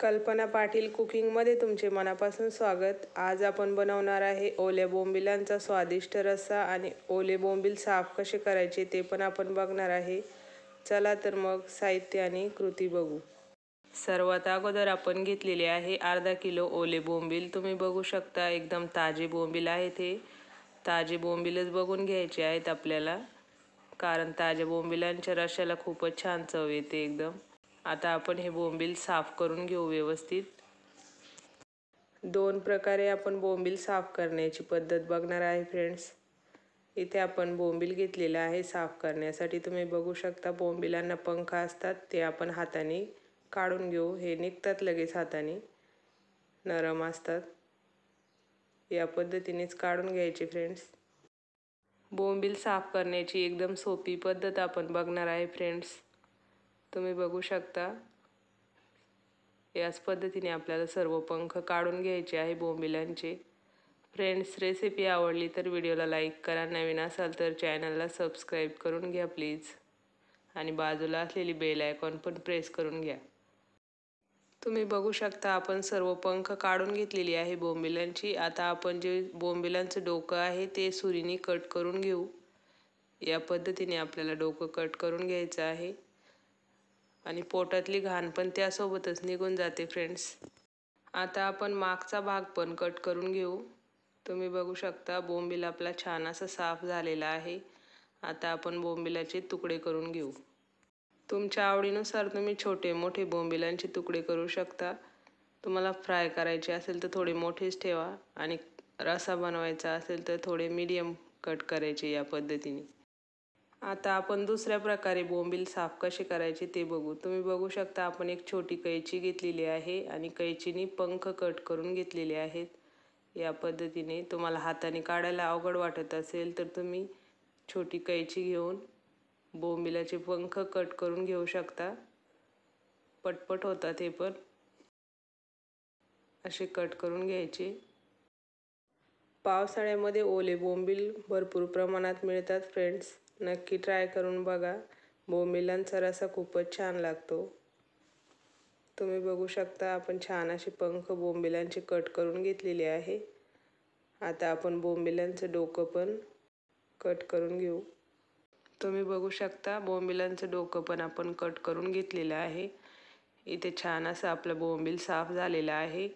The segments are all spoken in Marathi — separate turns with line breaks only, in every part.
कल्पना पाटील कुकिंगमध्ये तुमचे मनापासून स्वागत आज आपण बनवणार आहे ओले बोंबिलांचा स्वादिष्ट रस्सा आणि ओले बोंबील साफ कसे करायचे ते पण आपण बघणार आहे चला तर मग साहित्य आणि कृती बघू सर्वात अगोदर आपण घेतलेले आहे अर्धा किलो ओले बोंबील तुम्ही बघू शकता एकदम ताजे बोंबील आहेत ते ताजे बोंबीलच बघून घ्यायचे आहेत आपल्याला कारण ताज्या बोंबिलांच्या रश्याला खूपच छान चव येते एकदम आता आपण हे बोंबील साफ करून घेऊ व्यवस्थित दोन प्रकारे आपण बोंबील साफ करण्याची पद्धत बघणार आहे फ्रेंड्स इथे आपण बोंबील घेतलेला आहे साफ करण्यासाठी तुम्ही बघू शकता बोंबिलांना पंख असतात ते आपण हाताने काढून घेऊ हे निघतात लगेच हाताने नरम असतात या पद्धतीनेच काढून घ्यायचे फ्रेंड्स बोंबील साफ करण्याची एकदम सोपी पद्धत आपण बघणार आहे फ्रेंड्स तुम्ही बघू शकता याच पद्धतीने आपल्याला सर्व पंख काढून घ्यायचे आहे बोंबिलांचे फ्रेंड्स रेसिपी आवडली तर व्हिडिओला लाईक करा नवीन असाल तर चॅनलला सबस्क्राईब करून घ्या प्लीज आणि बाजूला असलेली बेल आयकॉन पण प्रेस करून घ्या तुम्ही बघू शकता आपण सर्व पंख काढून घेतलेली आहे बोंबिलांची आता आपण जे बोंबिलांचं डोकं आहे ते सुरीने कट करून घेऊ या पद्धतीने आपल्याला डोकं कट करून घ्यायचं आहे आणि पोटातली घाण पण त्यासोबतच निघून जाते फ्रेंड्स आता आपण मागचा भाग पण कट करून घेऊ तुम्ही बघू शकता बोंबील आपला छान असा साफ झालेला आहे आता आपण बोंबिलाचे तुकडे करून घेऊ तुमच्या आवडीनुसार तुम्ही छोटे मोठे बोंबिलांचे तुकडे करू शकता तुम्हाला फ्राय करायचे असेल तर थोडे मोठेच ठेवा आणि रसा बनवायचा असेल तर थोडे मीडियम कट करायचे या पद्धतीने आता आपण दुसऱ्या प्रकारे बोंबील साफ कसे करायचे ते बघू तुम्ही बघू शकता आपण एक छोटी कैची घेतलेली आहे आणि कैचीने पंख कट करून घेतलेले आहेत या पद्धतीने तुम्हाला हाताने काढायला अवघड वाटत असेल तर तुम्ही छोटी कैची घेऊन बोंबिलाचे पंख कट करून घेऊ शकता पटपट होतात हे पण असे कट करून घ्यायचे पावसाळ्यामध्ये ओले बोंबील भरपूर प्रमाणात मिळतात फ्रेंड्स नक्की ट्राय करून बघा बोंबिलांचा रसा खूपच छान लागतो तुम्ही बघू शकता आपण छान असे पंख बोंबिलांची कट करून घेतलेले आहे आता आपण बोंबिलांचं डोकं पण कट करून घेऊ तुम्ही बघू शकता बोंबिलांचं डोकं पण आपण कट करून घेतलेलं आहे इथे छान असं आपलं बोंबील साफ झालेलं आहे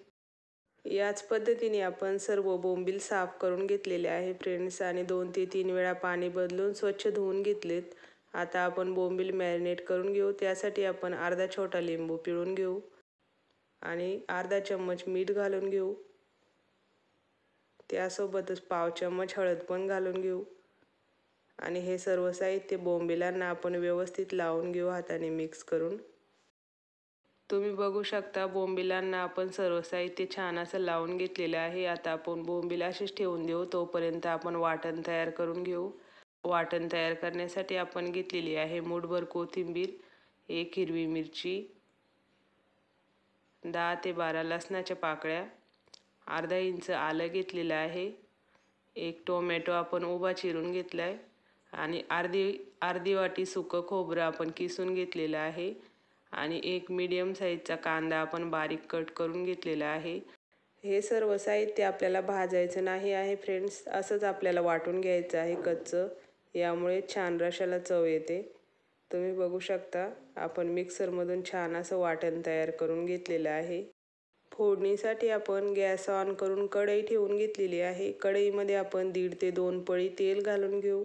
याच पद्धतीने आपण सर्व बोंबील साफ करून घेतलेले आहे फ्रेंड्स आणि दोन ते तीन वेळा पाणी बदलून स्वच्छ धुवून घेतलेत आता आपण बोंबील मॅरिनेट करून घेऊ त्यासाठी आपण अर्धा छोटा लिंबू पिळून घेऊ आणि अर्धा चम्मच मीठ घालून घेऊ त्यासोबतच पाव चम्मच हळद पण घालून घेऊ आणि हे सर्व साहित्य बोंबिलांना आपण व्यवस्थित लावून घेऊ हाताने मिक्स करून तुम्ही बघू शकता बोंबिलांना आपण सर्व साहित्य छान असं लावून घेतलेलं आहे आता आपण बोंबिला असेच ठेवून देऊ तोपर्यंत आपण वाटण तयार करून घेऊ वाटण तयार करण्यासाठी आपण घेतलेली आहे मूठभर कोथिंबीर एक हिरवी मिरची दहा ते बारा लसणाच्या पाकळ्या अर्धा इंच आलं घेतलेलं आहे एक टोमॅटो आपण उभा चिरून घेतला आहे आणि अर्धी अर्धी वाटी सुकं खोबरं आपण किसून घेतलेलं आहे आणि एक मीडियम साईजचा कांदा आपण बारीक कट करून घेतलेला आहे हे सर्व साहित्य आपल्याला भाजायचं नाही आहे फ्रेंड्स असंच आपल्याला वाटून घ्यायचं आहे कच्चं यामुळे छान रशाला चव येते तुम्ही बघू शकता आपण मिक्सरमधून छान असं वाटण तयार करून घेतलेलं आहे फोडणीसाठी आपण गॅस ऑन करून कढई ठेवून घेतलेली आहे कढईमध्ये आपण दीड ते दोन पळी तेल घालून घेऊ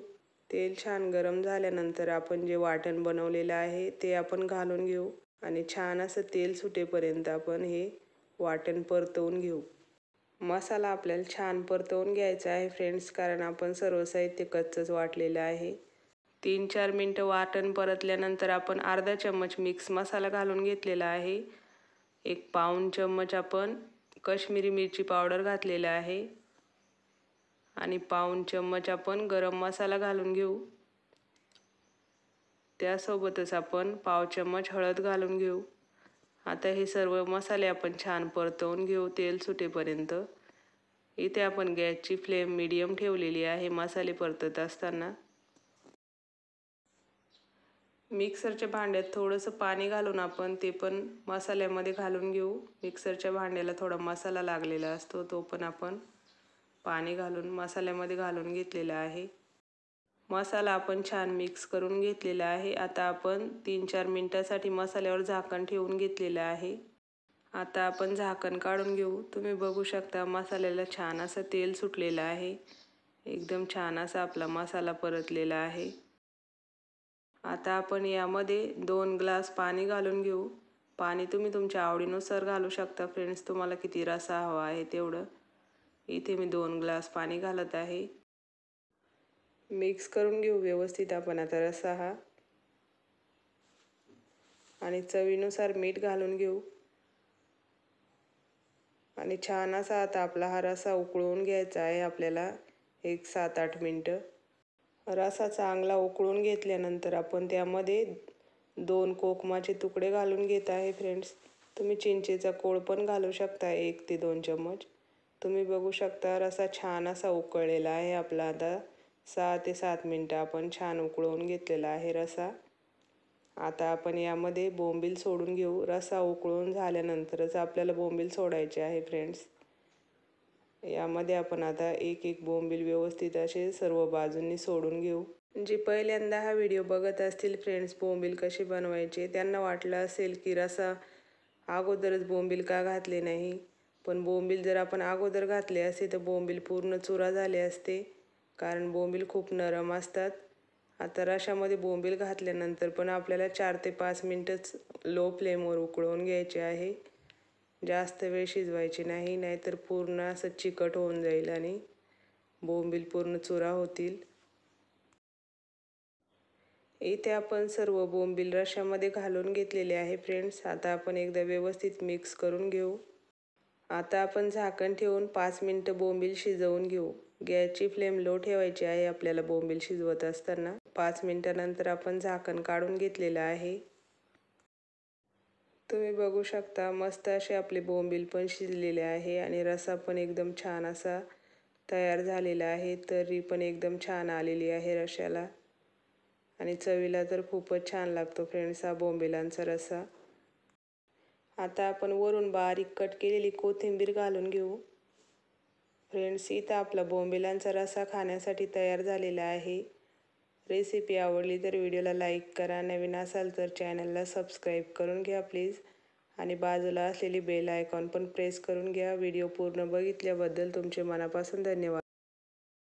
तेल छान गरम झाल्यानंतर आपण जे वाटण बनवलेलं आहे ते आपण घालून घेऊ आणि छान असं तेल सुटेपर्यंत आपण हे वाटण परतवून घेऊ मसाला आपल्याला छान परतवून घ्यायचा आहे फ्रेंड्स कारण आपण सर्व साहित्य कच्चंच वाटलेलं आहे तीन चार मिनटं वाटण परतल्यानंतर आपण अर्धा चम्मच मिक्स मसाला घालून घेतलेला आहे एक पाऊण चम्मच आपण कश्मीरी मिरची पावडर घातलेला आहे आणि पाऊण चम्मच आपण गरम मसाला घालून घेऊ त्यासोबतच आपण पाव चम्मच हळद घालून घेऊ आता हे सर्व मसाले आपण छान परतवून घेऊ तेल सुटेपर्यंत इथे आपण गॅसची फ्लेम मीडियम ठेवलेली आहे मसाले परतत असताना मिक्सरच्या भांड्यात थोडंसं पाणी घालून आपण ते पण मसाल्यामध्ये घालून घेऊ मिक्सरच्या भांड्याला थोडा मसाला लागलेला असतो तो पण आपण पाणी घालून मसाल्यामध्ये घालून घेतलेलं आहे मसाला आपण छान मिक्स करून घेतलेला आहे आता आपण तीन चार मिनटासाठी मसाल्यावर झाकण ठेवून घेतलेलं आहे आता आपण झाकण काढून घेऊ तुम्ही बघू शकता मसाल्याला छान असं तेल सुटलेलं आहे एकदम छान असा आपला मसाला परतलेला आहे आता आपण यामध्ये दोन ग्लास पाणी घालून घेऊ पाणी तुम्ही तुमच्या आवडीनुसार घालू शकता फ्रेंड्स तुम्हाला किती रसा हवा आहे तेवढं इथे मी दोन ग्लास पाणी घालत आहे मिक्स करून घेऊ व्यवस्थित आपण आता रसा हा आणि चवीनुसार मीठ घालून घेऊ आणि छान असा आता आपला हा रसा उकळून घ्यायचा आहे आपल्याला एक सात आठ मिनटं रसा चांगला उकळून घेतल्यानंतर आपण त्यामध्ये दोन कोकमाचे तुकडे घालून घेत आहे फ्रेंड्स तुम्ही चिंचेचा कोळ पण घालू शकता एक ते दोन चम्मच तुम्ही बघू शकता रसा छान असा उकळलेला आहे आपला आता सहा ते सात मिनटं आपण छान उकळवून घेतलेला आहे रसा आता आपण यामध्ये बोंबील सोडून घेऊ रसा उकळून झाल्यानंतरच आपल्याला बोंबील सोडायचे आहे फ्रेंड्स यामध्ये आपण आता एक एक बोंबील व्यवस्थित असे सर्व बाजूंनी सोडून घेऊ जी पहिल्यांदा हा व्हिडिओ बघत असतील फ्रेंड्स बोंबील कसे बनवायचे त्यांना वाटलं असेल की रसा अगोदरच बोंबील का घातले नाही पण बोंबील जर आपण अगोदर घातले असते तर बोंबील पूर्ण चुरा झाले असते कारण बोंबील खूप नरम असतात आता रशामध्ये बोंबील घातल्यानंतर पण आपल्याला चार ते पाच मिनटंच लो फ्लेमवर उकळवून घ्यायचे आहे जास्त वेळ शिजवायची नाही नाहीतर पूर्ण असं चिकट होऊन जाईल आणि बोंबील पूर्ण चुरा होतील इथे आपण सर्व बोंबील रशामध्ये घालून घेतलेले आहे फ्रेंड्स आता आपण एकदा व्यवस्थित मिक्स करून घेऊ आता आपण झाकण ठेवून पाच मिनटं बोंबील शिजवून घेऊ गॅसची फ्लेम लो ठेवायची आहे आपल्याला बोंबील शिजवत असताना पाच मिनटानंतर आपण झाकण काढून घेतलेलं आहे तुम्ही बघू शकता मस्त असे आपले बोंबील पण शिजलेले आहे आणि रसा पण एकदम छान असा तयार झालेला आहे तरी पण एकदम छान आलेली आहे रशाला आणि चवीला तर खूपच छान लागतो फ्रेंड्स हा बोंबिलांचा रसा आता आपण वरून बारीक कट केलेली कोथिंबीर घालून घेऊ फ्रेंड्स इथं आपला बोंबिलांचा रसा खाण्यासाठी तयार झालेला आहे रेसिपी आवडली तर व्हिडिओला लाईक करा नवीन असाल तर चॅनलला सबस्क्राईब करून घ्या प्लीज आणि बाजूला असलेली बेल आयकॉन पण प्रेस करून घ्या व्हिडिओ पूर्ण बघितल्याबद्दल तुमचे मनापासून धन्यवाद